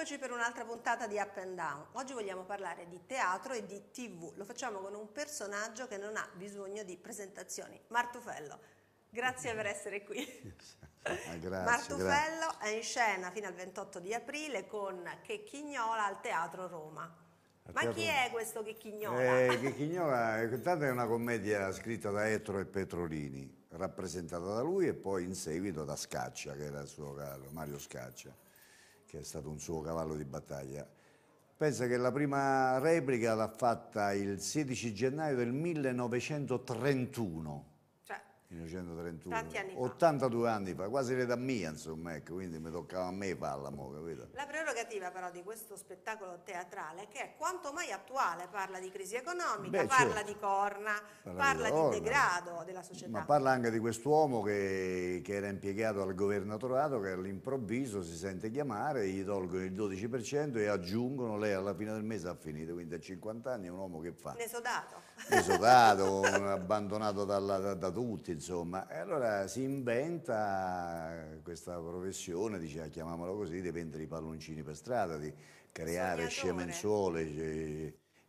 Eccoci per un'altra puntata di Up and Down. Oggi vogliamo parlare di teatro e di TV. Lo facciamo con un personaggio che non ha bisogno di presentazioni, Martufello. Grazie per essere qui. Ah, grazie, Martufello grazie. è in scena fino al 28 di aprile con Chechignola al Teatro Roma. Ma teatro... chi è questo Chechignola? Eh, Chechignola è una commedia scritta da Etro e Petrolini, rappresentata da lui e poi in seguito da Scaccia, che era il suo caro, Mario Scaccia che è stato un suo cavallo di battaglia. Pensa che la prima replica l'ha fatta il 16 gennaio del 1931 1931, anni 82 anni fa, quasi l'età mia insomma, ecco, quindi mi toccava a me farla, mo, capito? La prerogativa però di questo spettacolo teatrale che è quanto mai attuale, parla di crisi economica, Beh, parla certo. di corna, parla, parla di, corna, di, degrado della società. Ma parla anche di quest'uomo che, che era impiegato al governatorato che all'improvviso si sente chiamare, gli tolgono il 12% e aggiungono lei alla fine del mese ha finito, quindi a 50 anni è un uomo che fa? Esodato. Esodato, abbandonato dalla, da, da tutti, insomma. E allora si inventa questa professione, diciamo, chiamiamola così, di vendere i palloncini per strada, di creare scemenzuole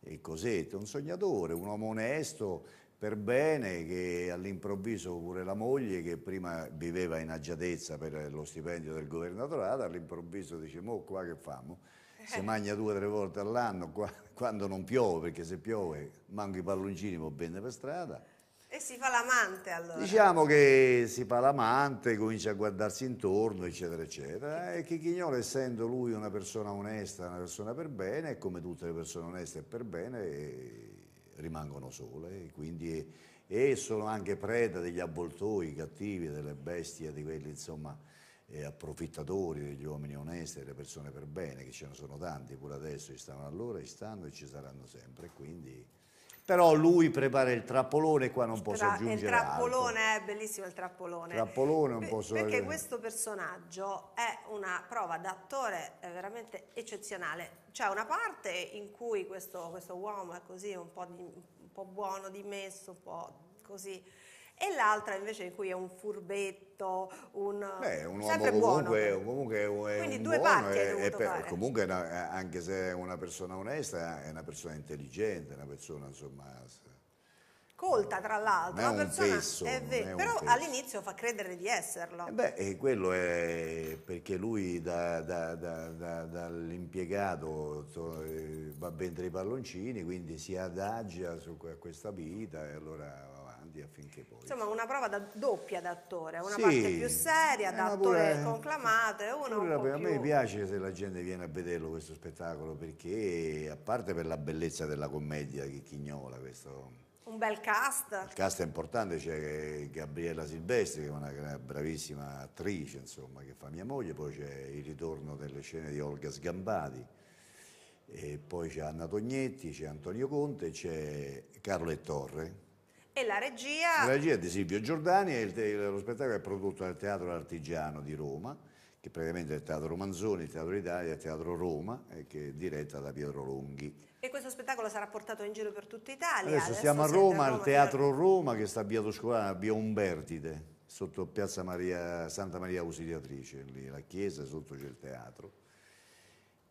e cosette. Un sognatore, un uomo onesto, per bene, che all'improvviso pure la moglie, che prima viveva in agiatezza per lo stipendio del governatorato, all'improvviso dice, mo qua che famo? si eh. mangia due o tre volte all'anno quando non piove, perché se piove manco i palloncini può bene per strada. E si fa l'amante allora. Diciamo che si fa l'amante, comincia a guardarsi intorno, eccetera, eccetera. E Chichignolo, essendo lui una persona onesta, una persona per bene, come tutte le persone oneste e per bene, rimangono sole. Quindi, e sono anche preda degli avvoltoi cattivi, delle bestie, di quelli insomma eh, approfittatori degli uomini onesti, delle persone per bene, che ce ne sono tanti pure adesso, ci stanno allora, ci stanno e ci saranno sempre. Quindi però lui prepara il trappolone qua non il posso aggiungere il trappolone altro. è bellissimo il trappolone trappolone non Pe posso perché vedere. questo personaggio è una prova d'attore veramente eccezionale c'è una parte in cui questo, questo uomo è così un po, di, un po' buono dimesso un po' così e l'altra invece in cui è un furbetto, un, Beh, un sempre uomo comunque, buono. Comunque è Quindi un due buono, parti è, è per, Comunque una, anche se è una persona onesta, è una persona intelligente, una persona insomma colta tra l'altro, una persona è vero, però all'inizio fa credere di esserlo. Eh beh, e quello è perché lui da, da, da, dall'impiegato eh, va ben tra i palloncini, quindi si adagia su questa vita e allora grandi affinché poi... Insomma una prova da doppia d'attore, una sì, parte più seria, da eh, attore conclamato e una un più... A me piace se la gente viene a vederlo questo spettacolo perché, a parte per la bellezza della commedia che chicchignola, questo... Un bel cast. Il cast è importante, c'è Gabriella Silvestri che è una bravissima attrice, insomma, che fa mia moglie, poi c'è il ritorno delle scene di Olga Sgambati, e poi c'è Anna Tognetti, c'è Antonio Conte, c'è Carlo E. Torre, e la regia? La regia è di Silvio Giordani e lo spettacolo è prodotto dal Teatro Artigiano di Roma, che praticamente è il Teatro Manzoni, il Teatro Italia, il Teatro Roma, e che è diretta da Pietro Longhi. E questo spettacolo sarà portato in giro per tutta Italia? Adesso, Adesso siamo a Roma, al Teatro Roma, che sta a Via Toscolana, via Umbertide, sotto Piazza Maria, Santa Maria Ausiliatrice, lì la chiesa, sotto c'è il teatro.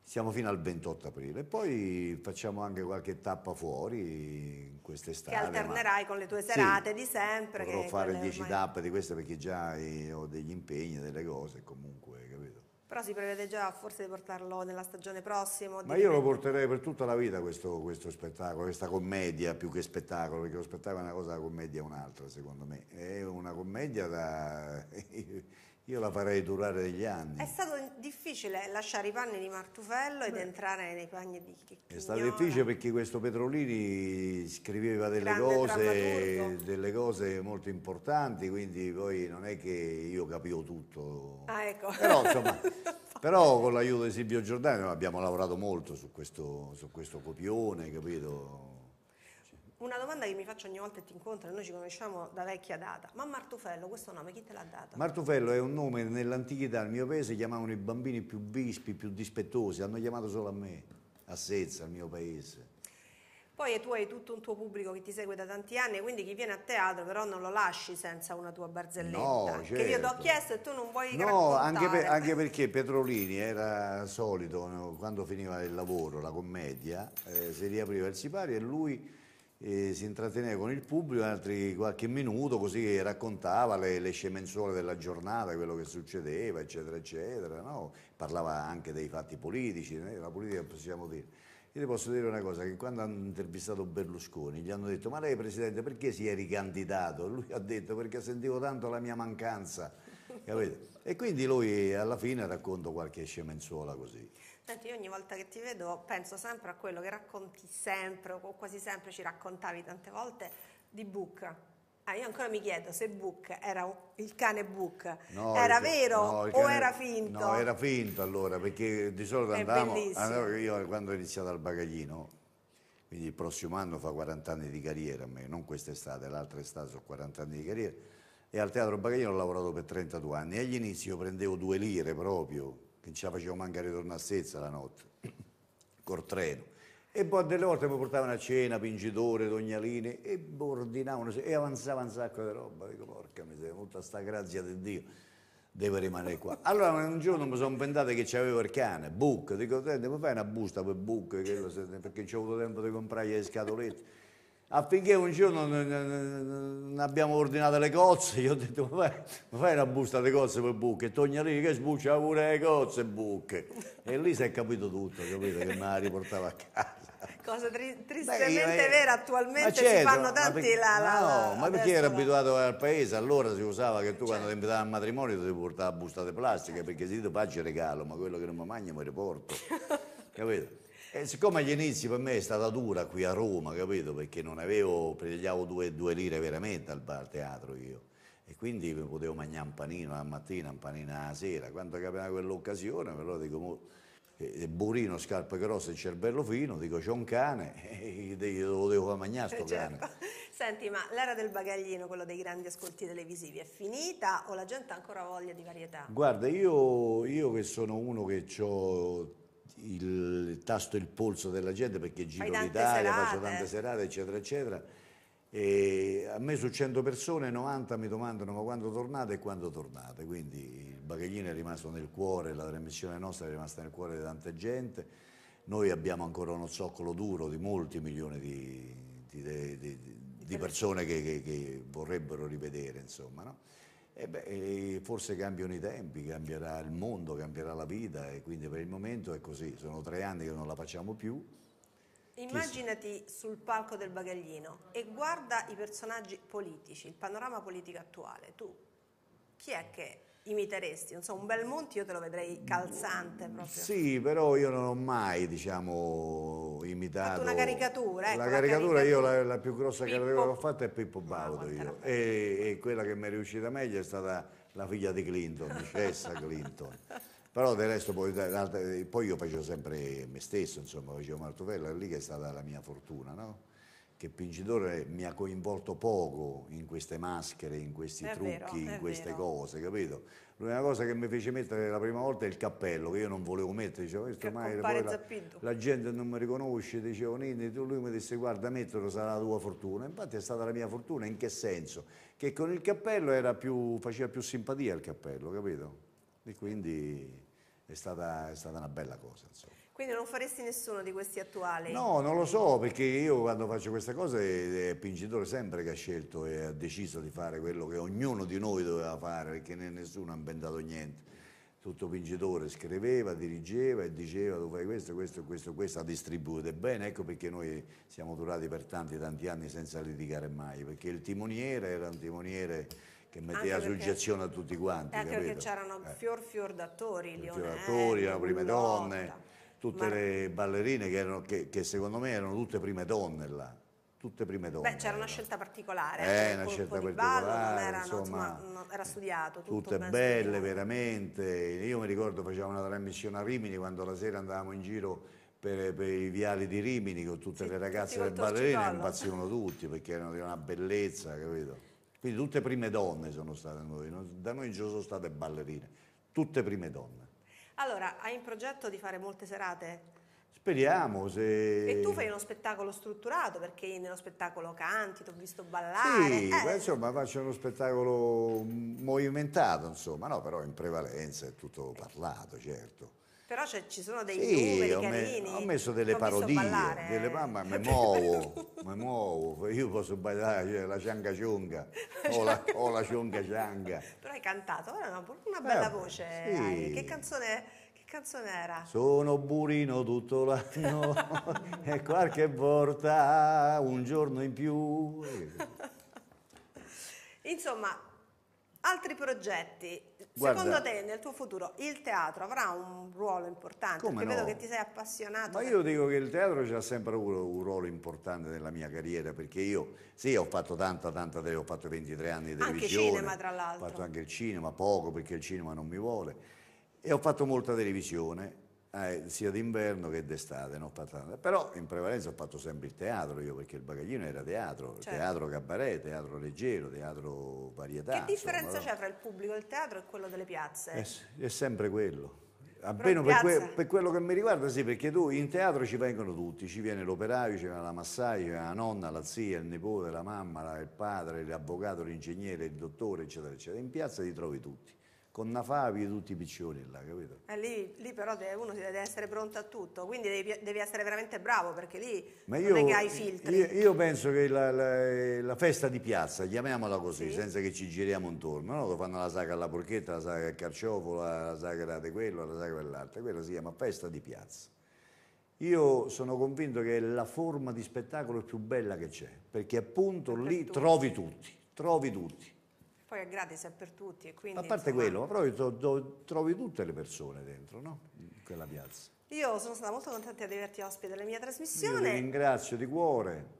Siamo fino al 28 aprile, poi facciamo anche qualche tappa fuori in quest'estate. Che alternerai ma... con le tue serate sì, di sempre. Dovrò fare 10 ormai... tappe di queste perché già eh, ho degli impegni, delle cose, comunque, capito? Però si prevede già forse di portarlo nella stagione prossima. Ma io lo porterei per tutta la vita questo, questo, spettacolo, questa commedia più che spettacolo, perché lo spettacolo è una cosa, la commedia è un'altra, secondo me. È una commedia da... Io la farei durare degli anni. È stato difficile lasciare i panni di Martufello Beh. ed entrare nei panni di Chicchignone. È stato difficile perché questo Petrolini scriveva delle cose, delle cose, molto importanti, quindi poi non è che io capivo tutto. Ah, ecco. Però, insomma, però con l'aiuto di Silvio Giordano abbiamo lavorato molto su questo, su questo copione, capito? una domanda che mi faccio ogni volta che ti incontro, noi ci conosciamo da vecchia data, ma Martufello, questo nome chi te l'ha dato? Martufello è un nome nell'antichità, nel mio paese chiamavano i bambini più vispi, più dispettosi, hanno chiamato solo a me, a Sezza, al mio paese. Poi tu hai tutto un tuo pubblico che ti segue da tanti anni, quindi chi viene a teatro però non lo lasci senza una tua barzelletta. No, certo. Che io ti ho certo. chiesto e tu non vuoi No, anche, per, anche, perché Petrolini era solito, quando finiva il lavoro, la commedia, eh, si riapriva il sipario e lui eh, si intratteneva con il pubblico altri qualche minuto così raccontava le, le scemenzole della giornata, quello che succedeva, eccetera, eccetera, no? parlava anche dei fatti politici, eh, la politica possiamo dire. Io ti posso dire una cosa, che quando hanno intervistato Berlusconi gli hanno detto ma lei Presidente perché si è ricandidato? Lui ha detto perché sentivo tanto la mia mancanza, capite? E quindi lui alla fine racconta qualche scemenzuola così. Senti, io ogni volta che ti vedo penso sempre a quello che racconti sempre, o quasi sempre ci raccontavi tante volte, di Book. Ah, io ancora mi chiedo se Book era il cane Book, no, era il, vero no, o era finto? No, era finto allora, perché di solito andavamo, andavo io quando ho iniziato al bagaglino, quindi il prossimo anno fa 40 anni di carriera a me, non quest'estate, l'altra estate sono 40 anni di carriera, e al Teatro Bagaglino ho lavorato per 32 anni. Agli inizi io prendevo due lire proprio, che ci la facevo manca ritornare stessa la notte, col treno. E poi delle volte mi portavano a cena, pingitore, tognaline, e ordinavano, e avanzava un sacco di roba. Dico, porca miseria, tutta sta grazia di Dio, devo rimanere qua. Allora un giorno mi sono inventato che c'avevo il cane, Book. Dico, senti, mi fai una busta per Book, perché non ho avuto tempo di comprare le scatolette affinché un giorno non, abbiamo ordinato le cozze, io ho detto ma fai, ma fai una busta di cozze per bucche, Tognalini che sbuccia pure le cozze e E lì si è capito tutto, capito, che me la riportava a casa. Cosa tri tristemente Beh, io, vera, attualmente certo, si fanno tanti perché, la, la, la, No, ma perché era la... abituato al paese, allora si usava che tu certo. quando ti invitavi al matrimonio ti portavi bustate plastiche, certo. perché se ti faccio regalo, ma quello che non mi mangio mi riporto, capito? E eh, siccome agli inizi per me è stata dura qui a Roma, capito? Perché non avevo, prendevo due, due lire veramente al bar teatro io. E quindi mi potevo mangiare un panino la mattina, un panino la sera. Quando capiva quell'occasione, però dico, eh, burino, scarpe grosse e cervello fino, dico c'è un cane e lo devo mangiare sto eh, certo. cane. Senti, ma l'era del bagaglino, quello dei grandi ascolti televisivi, è finita o la gente ha ancora voglia di varietà? Guarda, io, io che sono uno che ho il, tasto il polso della gente perché giro l'Italia, faccio tante serate, eccetera, eccetera. E a me su 100 persone 90 mi domandano ma quando tornate e quando tornate, quindi il bagaglino è rimasto nel cuore, la trasmissione nostra è rimasta nel cuore di tanta gente, noi abbiamo ancora uno zoccolo duro di molti milioni di, di, di, di persone che, che, che, vorrebbero rivedere, insomma. No? E beh, forse cambiano i tempi, cambierà il mondo, cambierà la vita e quindi per il momento è così. Sono tre anni che non la facciamo più. Immaginati sul palco del bagaglino e guarda i personaggi politici, il panorama politico attuale. Tu chi è che imiteresti? Non so, un bel Monti io te lo vedrei calzante proprio. Sì, però io non ho mai, diciamo, imitato... Fatto una caricatura, ecco. La caricatura, caricatura io, la, la, più grossa Pippo. caricatura che ho fatto è Pippo Baudo no, e, e, quella che mi è riuscita meglio è stata la figlia di Clinton, Cessa Clinton. Però del resto poi, poi io facevo sempre me stesso, insomma, facevo Martovella, lì che è stata la mia fortuna, no? che Pingitore mi ha coinvolto poco in queste maschere, in questi è trucchi, vero, in queste vero. cose, capito? L'unica cosa che mi fece mettere la prima volta è il cappello, che io non volevo mettere, dicevo, questo mai la, la, gente non mi riconosce, dicevo, Nini, tu lui mi disse, guarda, metterlo sarà la tua fortuna. Infatti è stata la mia fortuna, in che senso? Che con il cappello più, faceva più simpatia il cappello, capito? E quindi è stata, è stata una bella cosa, insomma. Quindi non faresti nessuno di questi attuali? No, non lo so, perché io quando faccio questa cosa è, è Pingitore sempre che ha scelto e ha deciso di fare quello che ognuno di noi doveva fare, perché nessuno ha inventato niente. Tutto Pingitore scriveva, dirigeva e diceva tu fai questo, questo, questo, questo, ha distribuito bene, ecco perché noi siamo durati per tanti, tanti anni senza litigare mai, perché il timoniere era un timoniere che metteva anche suggezione perché, a tutti quanti. E Anche capito? perché c'erano eh. fior fior d'attori, Fior d'attori, erano prime donne tutte Ma... le ballerine che, erano, che, che, secondo me erano tutte prime donne là. Tutte prime donne. Beh, c'era una eh. scelta particolare. Eh, una scelta particolare. Ballo, era, insomma, no, era studiato. tutte belle, studiato. veramente. Io mi ricordo facevo una trasmissione a Rimini quando la sera andavamo in giro per, per i viali di Rimini con tutte sì, le ragazze del ballerino impazzivano tutti perché erano di una bellezza, capito? Quindi tutte prime donne sono state noi. Da noi in giro sono state ballerine, tutte prime donne. Allora, hai in progetto di fare molte serate? Speriamo se... E tu fai uno spettacolo strutturato perché nello spettacolo canti, ti ho visto ballare. Sì, eh. beh, insomma faccio uno spettacolo movimentato, insomma, no, però in prevalenza è tutto parlato, certo. Però cioè, ci sono dei sì, numeri ho carini. ho messo delle ho parodie, delle, mamma mi muovo, mi muovo, io posso ballare cioè, la cianga ciunga o la, o la ciunga cianga. Però hai cantato, una, una eh, bella Beh, voce. Sì. Che canzone canzone era? Sono burino tutto l'anno e qualche volta un giorno in più. Insomma, altri progetti. Guarda, Secondo te nel tuo futuro il teatro avrà un ruolo importante? Come perché no? vedo che ti sei appassionato. Ma per... io dico che il teatro ha sempre avuto un ruolo importante nella mia carriera perché io sì, ho fatto tanta, tanta, ho fatto 23 anni di televisione. Anche cinema tra l'altro. Ho fatto anche il cinema, poco perché il cinema non mi vuole. E ho fatto molta televisione eh, sia d'inverno che d'estate, no? però in prevalenza ho fatto sempre il teatro io perché il bagaglino era teatro, certo. teatro cabaret, teatro leggero, teatro varietà. Che differenza insomma, c'è tra il pubblico del teatro e quello delle piazze? È, eh è sempre quello. Almeno per, que, per, quello che mi riguarda, sì, perché tu in teatro ci vengono tutti, ci viene l'operaio, ci viene la massaia, ci viene la nonna, la zia, il nipote, la mamma, la, il padre, l'avvocato, l'ingegnere, il dottore, eccetera, eccetera. In piazza ti trovi tutti con Nafavi e tutti i piccioni là, capito? Eh, lì, lì, però uno deve essere pronto a tutto, quindi devi, devi essere veramente bravo perché lì Ma io, non è che hai filtri. Io, io penso che la, la, la, festa di piazza, chiamiamola così, sì. senza che ci giriamo intorno, no? Lo fanno la saga alla porchetta, la saga al carciofo, la, saga di quello, la saga dell'altra, quella si chiama festa di piazza. Io sono convinto che è la forma di spettacolo più bella che c'è, perché appunto per lì tutti. trovi tutti, trovi tutti poi è gratis, è per tutti. Quindi, a parte insomma... quello, ma proprio do, do, trovi tutte le persone dentro, no? In quella piazza. Io sono stata molto contenta di averti ospite della mia trasmissione. Io ti ringrazio di cuore.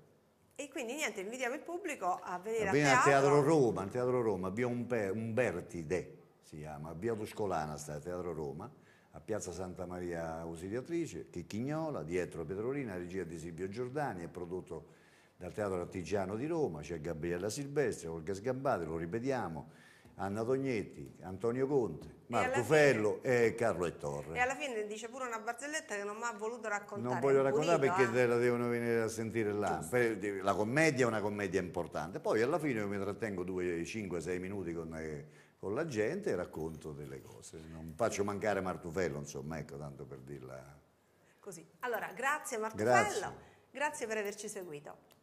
E quindi niente, invitiamo il pubblico a venire a, venire a teatro. Roma, al Teatro Roma, via Umbertide si chiama, via Tuscolana sta a Teatro Roma, a Piazza Santa Maria Ausiliatrice, Chicchignola, dietro Petrolina, regia di Silvio Giordani, è prodotto dal Teatro Artigiano di Roma, c'è Gabriella Silvestri, Olga Sgambati, lo ripetiamo, Anna Tognetti, Antonio Conte, Marco Fello fine, e Carlo E Torre. E alla fine dice pure una barzelletta che non mi ha voluto raccontare. Non voglio raccontare pulito, perché eh? te la devono venire a sentire là. Giusto. La commedia è una commedia importante. Poi alla fine io mi trattengo 5-6 minuti con, eh, con, la gente e racconto delle cose. Non faccio mancare Martufello, insomma, ecco, tanto per dirla. Così. Allora, grazie Martufello, grazie, grazie per averci seguito.